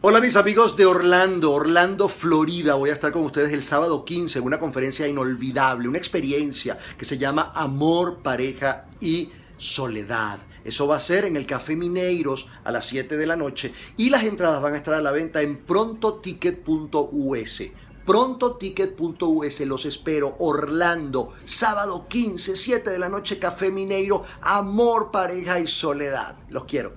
Hola mis amigos de Orlando, Orlando, Florida. Voy a estar con ustedes el sábado 15 en una conferencia inolvidable, una experiencia que se llama Amor, Pareja y Soledad. Eso va a ser en el Café Mineiros a las 7 de la noche y las entradas van a estar a la venta en prontoticket.us. Prontoticket.us, los espero. Orlando, sábado 15, 7 de la noche, Café Mineiro, Amor, Pareja y Soledad. Los quiero.